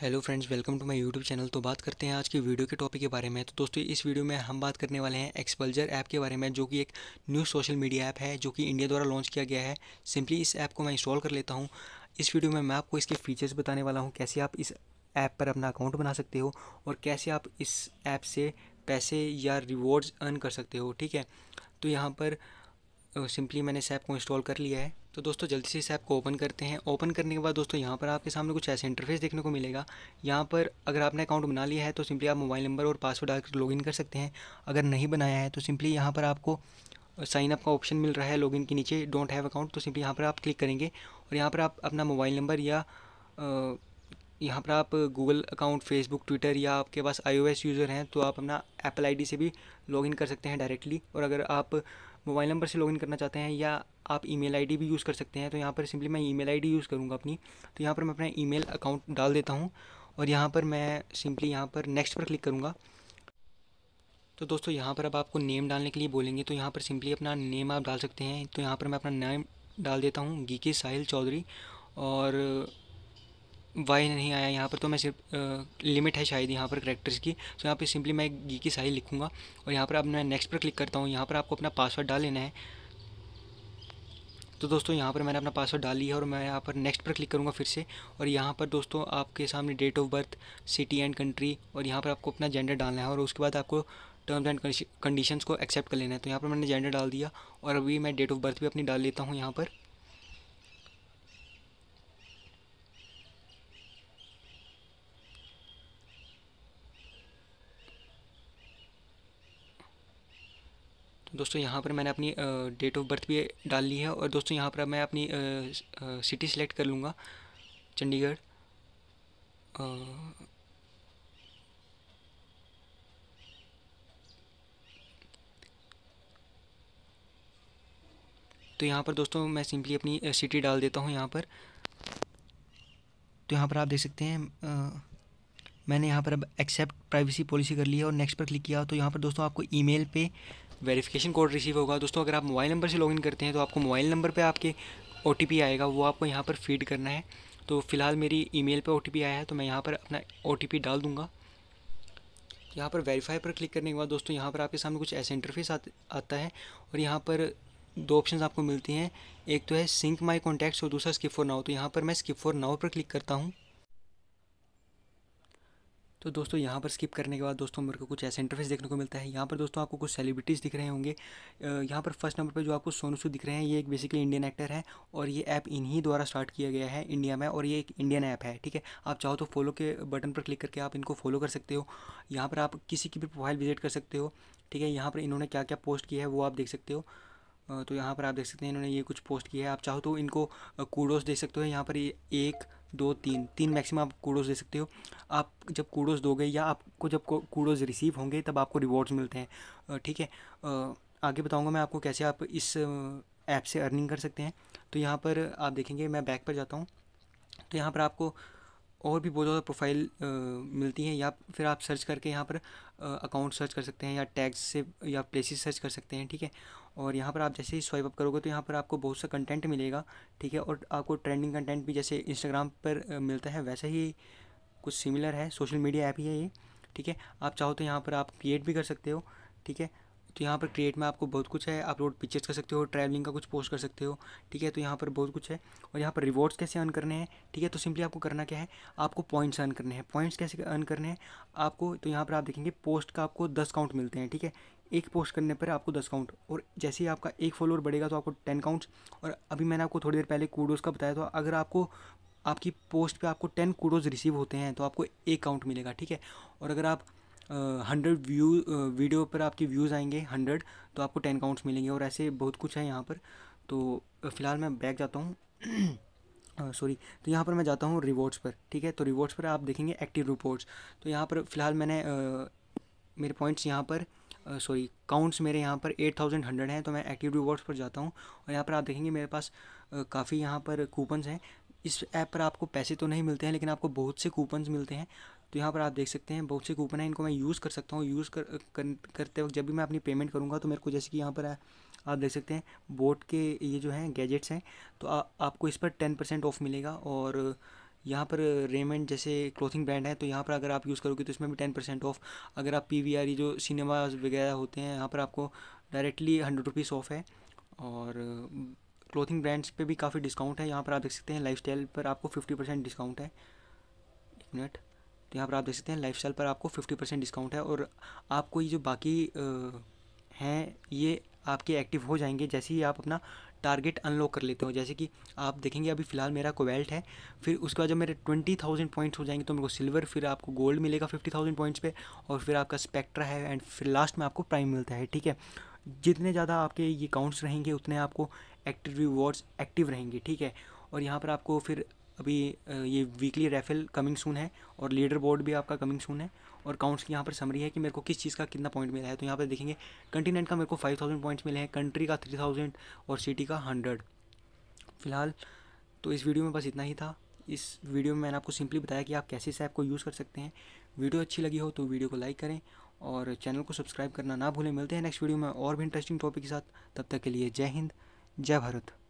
hello friends welcome to my YouTube channel तो बात करते हैं आज की वीडियो के टॉपिक के बारे में तो दोस्तों इस वीडियो में हम बात करने वाले हैं एक्सपल्जर ऐप के बारे में जो कि एक न्यू सोशल मीडिया ऐप है जो कि इंडिया द्वारा लॉन्च किया गया है सिंपली इस ऐप को मैं इंस्टॉल कर लेता हूँ इस वीडियो में मैं आपको इसके फीचर्स बताने वाला हूँ कैसे आप इस ऐप पर अपना अकाउंट बना सकते हो और कैसे आप इस ऐप से पैसे या रिवॉर्ड्स अर्न कर सकते हो ठीक है तो यहाँ पर सिंपली मैंने इस ऐप को इंस्टॉल कर लिया है तो दोस्तों जल्दी से इस ऐप को ओपन करते हैं ओपन करने के बाद दोस्तों यहाँ पर आपके सामने कुछ ऐसे इंटरफेस देखने को मिलेगा यहाँ पर अगर आपने अकाउंट बना लिया है तो सिंपली आप मोबाइल नंबर और पासवर्ड डालकर लॉगिन कर सकते हैं अगर नहीं बनाया है तो सिंपली यहाँ पर आपको साइन अप का ऑप्शन मिल रहा है लॉगिन के नीचे डोंट हैव अकाउंट तो सिंपली यहाँ पर आप क्लिक करेंगे और यहाँ पर आप अपना मोबाइल नंबर या आ, यहाँ पर आप गूगल अकाउंट फेसबुक ट्विटर या आपके पास आईओएस यूज़र हैं तो आप अपना एप्पल आईडी से भी लॉगिन कर सकते हैं डायरेक्टली और अगर आप मोबाइल नंबर से लॉगिन करना चाहते हैं या आप ईमेल आईडी भी यूज़ कर सकते हैं तो यहाँ पर सिंपली मैं ईमेल आईडी यूज़ करूँगा अपनी तो यहाँ पर मैं अपना मेल अकाउंट डाल देता हूँ और यहाँ पर मैं सिंपली यहाँ पर नेक्स्ट पर क्लिक करूँगा तो दोस्तों यहाँ पर अब आपको नेम डालने के लिए बोलेंगे तो यहाँ पर सिंपली अपना नेम आप डाल सकते हैं तो यहाँ पर मैं अपना नेम डाल देता हूँ गीके साहिल चौधरी और वाई नहीं आया यहाँ पर तो मैं सिर्फ लिमिट है शायद यहाँ पर करेक्टर्स की तो यहाँ पर सिंपली मैं गी की साई लिखूँगा और यहाँ पर अब मैं नेक्स्ट पर क्लिक करता हूँ यहाँ पर आपको अपना पासवर्ड डाल लेना है तो दोस्तों यहाँ पर मैंने अपना पासवर्ड डाल लिया और मैं यहाँ पर नेक्स्ट पर क्लिक करूँगा फिर से और यहाँ पर दोस्तों आपके सामने date of birth city and country और यहाँ पर आपको अपना जेंडर डालना है और उसके बाद आपको टर्म्स एंड कंडीशंस को एक्सेप्ट कर लेना है तो यहाँ पर मैंने जेंडर डाल दिया और अभी मैं डेट ऑफ बर्थ भी अपनी डाल लेता हूँ यहाँ पर दोस्तों यहाँ पर मैंने अपनी डेट ऑफ बर्थ भी डाल ली है और दोस्तों यहाँ पर मैं अपनी सिटी सेलेक्ट कर लूँगा चंडीगढ़ तो यहाँ पर दोस्तों मैं सिंपली अपनी सिटी डाल देता हूँ यहाँ पर तो यहाँ पर आप देख सकते हैं आ, मैंने यहाँ पर अब एक्सेप्ट प्राइवेसी पॉलिसी कर ली है और नेक्स्ट पर क्लिक किया तो यहाँ पर दोस्तों आपको ईमेल पे वेरिफिकेशन कोड रिसीव होगा दोस्तों अगर आप मोबाइल नंबर से लॉगिन करते हैं तो आपको मोबाइल नंबर पर आपके ओ आएगा वो आपको यहाँ पर फीड करना है तो फिलहाल मेरी ईमेल पे ओ आया है तो मैं यहाँ पर अपना ओ डाल दूँगा यहाँ पर वेरीफाई पर क्लिक करने के बाद दोस्तों यहाँ पर आपके सामने कुछ ऐसे इंटरफेस आता है और यहाँ पर दो ऑप्शन आपको मिलती हैं एक तो है सिंक माई कॉन्टैक्ट्स और दूसरा स्किप फॉर नाव तो यहाँ पर मैं स्किप फॉर नाव पर क्लिक करता हूँ तो दोस्तों यहाँ पर स्किप करने के बाद दोस्तों मेरे को कुछ ऐसे इंटरफेस देखने को मिलता है यहाँ पर दोस्तों आपको कुछ सेलिब्रिटीज़ दिख रहे होंगे यहाँ पर फर्स्ट नंबर पर जो आपको सोनू सूद दिख रहे हैं ये एक बेसिकली इंडियन एक्टर है और ये ऐप इन्हीं द्वारा स्टार्ट किया गया है इंडिया में और ये एक इंडियन ऐप है ठीक है आप चाहो तो फॉलो के बटन पर क्लिक करके आप इनको फॉलो कर सकते हो यहाँ पर आप किसी की भी प्रोफाइल विजिट कर सकते हो ठीक है यहाँ पर इन्होंने क्या क्या पोस्ट किया है वो आप देख सकते हो तो यहाँ पर आप देख सकते हैं इन्होंने ये कुछ पोस्ट किया है आप चाहो तो इनको कूडोस दे सकते हो यहाँ पर ये एक दो तीन तीन मैक्सिमम आप कूडोस दे सकते हो आप जब कूडोस दोगे या आपको जब कूडोस रिसीव होंगे तब आपको रिवॉर्ड्स मिलते हैं ठीक है आगे बताऊँगा मैं आपको कैसे आप इस ऐप से अर्निंग कर सकते हैं तो यहाँ पर आप देखेंगे मैं बैक पर जाता हूँ तो यहाँ पर आपको और भी बहुत ज़्यादा प्रोफाइल मिलती हैं या फिर आप सर्च करके यहाँ पर अकाउंट सर्च कर सकते हैं या टैग्स से या प्लेसेस सर्च कर सकते हैं ठीक है और यहाँ पर आप जैसे ही स्वाइप अप करोगे तो यहाँ पर आपको बहुत सा कंटेंट मिलेगा ठीक है और आपको ट्रेंडिंग कंटेंट भी जैसे इंस्टाग्राम पर मिलता है वैसा ही कुछ सिमिलर है सोशल मीडिया ऐप ही है ये ठीक है आप चाहो तो यहाँ पर आप क्रिएट भी कर सकते हो ठीक है तो यहाँ पर क्रिएट में आपको बहुत कुछ है अपलोड पिक्चर्स कर सकते हो ट्रैवलिंग का कुछ पोस्ट कर सकते हो ठीक है तो यहाँ पर बहुत कुछ है और यहाँ पर रिवॉर्ड्स कैसे अर्न करने हैं ठीक है तो सिंपली आपको करना क्या है आपको पॉइंट्स अर्न करने हैं पॉइंट्स कैसे अर्न करने हैं आपको तो यहाँ पर आप देखेंगे पोस्ट का आपको दस काउंट मिलते हैं ठीक है एक पोस्ट करने पर आपको दस काउंट और जैसे ही आपका एक फॉलोअर बढ़ेगा तो आपको टेन काउंट्स और अभी मैंने आपको थोड़ी देर पहले कूडोज़ का बताया तो अगर आपको आपकी पोस्ट पे आपको टेन कूडोज़ रिसीव होते हैं तो आपको एक काउंट मिलेगा ठीक है और अगर आप हंड्रेड व्यू वीडियो पर आपके व्यूज़ आएंगे हंड्रेड तो आपको टेन काउंट्स मिलेंगे और ऐसे बहुत कुछ है यहाँ पर तो फ़िलहाल मैं बैक जाता हूँ सॉरी uh, तो यहाँ पर मैं जाता हूँ रिवॉर्ड्स पर ठीक है तो रिवॉर्ड्स पर आप देखेंगे एक्टिव रिपोर्ट्स तो यहाँ पर फ़िलहाल मैंने uh, मेरे पॉइंट्स यहाँ पर सॉरी uh, काउंट्स मेरे यहाँ पर एट थाउजेंड हंड्रेड हैं तो मैं एक्टिव रिवॉर्ड्स पर जाता हूँ और यहाँ पर आप देखेंगे मेरे पास काफ़ी यहाँ पर कूपन्स हैं इस ऐप पर आपको पैसे तो नहीं मिलते हैं लेकिन आपको बहुत से कूपन्स मिलते हैं तो यहाँ पर आप देख सकते हैं बहुत से कूपन है इनको मैं यूज़ कर सकता हूँ यूज़ कर, कर करते वक्त जब भी मैं अपनी पेमेंट करूँगा तो मेरे को जैसे कि यहाँ पर आप देख सकते हैं बोट के ये जो हैं गैजेट्स हैं तो आ, आपको इस पर टेन परसेंट ऑफ मिलेगा और यहाँ पर रेमेंट जैसे क्लोथिंग ब्रांड है तो यहाँ पर अगर आप यूज़ करोगे तो इसमें भी टेन परसेंट ऑफ अगर आप पी वी आर जो सिनेमाज वगैरह होते हैं यहाँ पर आपको डायरेक्टली हंड्रेड रुपीज़ ऑफ है और क्लोथिंग ब्रांड्स पे भी काफ़ी डिस्काउंट है यहाँ पर आप देख सकते हैं लाइफस्टाइल पर आपको फिफ्टी परसेंट डिस्काउंट है एक मिनट यहाँ पर आप देख सकते हैं लाइफ पर आपको फिफ्टी परसेंट डिस्काउंट है और आपको ये जो बाकी हैं ये आपके एक्टिव हो जाएंगे जैसे ही आप अपना टारगेट अनलॉक कर लेते हो जैसे कि आप देखेंगे अभी फ़िलहाल मेरा कोवेल्ट है फिर उसके बाद जब मेरे ट्वेंटी थाउजेंड पॉइंट्स हो जाएंगे तो मेरे को सिल्वर फिर आपको गोल्ड मिलेगा फिफ्टी थाउजेंड पॉइंट्स पे और फिर आपका स्पेक्ट्रा है एंड फिर लास्ट में आपको प्राइम मिलता है ठीक है जितने ज़्यादा आपके ये काउंट्स रहेंगे उतने आपको एक्टिव रिवॉर्ड्स एक्टिव रहेंगे ठीक है और यहाँ पर आपको फिर अभी ये वीकली रेफल कमिंग सून है और लीडर बोर्ड भी आपका कमिंग सून है और काउंट्स की यहाँ पर समरी है कि मेरे को किस चीज़ का कितना पॉइंट मिला है तो यहाँ पर देखेंगे कंटिनेंट का मेरे को फाइव थाउजेंड पॉइंट्स मिले हैं कंट्री का थ्री थाउजेंड और सिटी का हंड्रेड फिलहाल तो इस वीडियो में बस इतना ही था इस वीडियो में मैंने आपको सिंपली बताया कि आप कैसे इस ऐप को यूज़ कर सकते हैं वीडियो अच्छी लगी हो तो वीडियो को लाइक करें और चैनल को सब्सक्राइब करना ना भूलें मिलते हैं नेक्स्ट वीडियो में और भी इंटरेस्टिंग टॉपिक के साथ तब तक के लिए जय हिंद जय भारत